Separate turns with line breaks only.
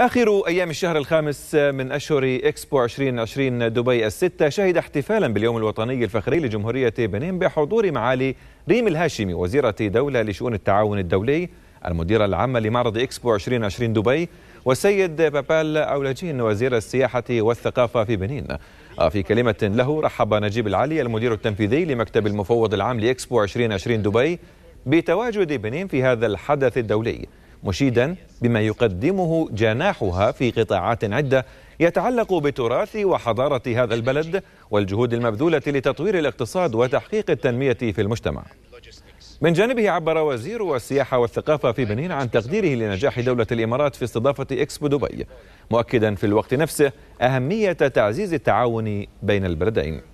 آخر أيام الشهر الخامس من أشهر إكسبو 2020 دبي الستة شهد احتفالا باليوم الوطني الفخري لجمهورية بنين بحضور معالي ريم الهاشمي وزيرة دولة لشؤون التعاون الدولي المديرة العامة لمعرض إكسبو 2020 دبي والسيد بابال أولاجين وزير السياحة والثقافة في بنين في كلمة له رحب نجيب العلي المدير التنفيذي لمكتب المفوض العام لإكسبو 2020 دبي بتواجد بنين في هذا الحدث الدولي مشيدا بما يقدمه جناحها في قطاعات عدة يتعلق بتراث وحضارة هذا البلد والجهود المبذولة لتطوير الاقتصاد وتحقيق التنمية في المجتمع من جانبه عبر وزير السياحة والثقافة في بنين عن تقديره لنجاح دولة الإمارات في استضافة إكسبو دبي مؤكدا في الوقت نفسه أهمية تعزيز التعاون بين البلدين